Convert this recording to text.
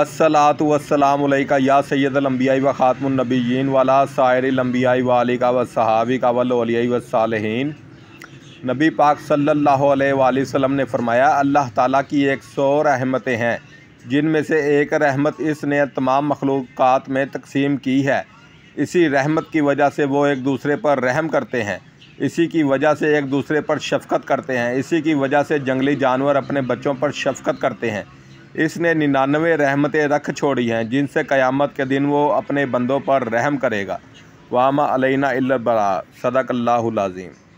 असलातुलसलामका या लम्बियाई व ख़ातमनबीन वाला सायर लम्बियाई का व सहाबी का वसालहन नबी पाक सल्लल्लाहु अलैहि ने फरमाया अल्लाह ताला की एक सौ रहमतें हैं जिनमें से एक रहमत इसने तमाम मखलूक में तकसीम की है इसी रहमत की वजह से वो एक दूसरे पर रहम करते हैं इसी की वजह से एक दूसरे पर शफकत करते हैं इसी की वजह से जंगली जानवर अपने बच्चों पर शफकत करते हैं इसने निन्यानवे रहमतें रख छोड़ी हैं जिनसे क़यामत के दिन वो अपने बंदों पर रहम करेगा वामा अलैना बरा सदक लाजीम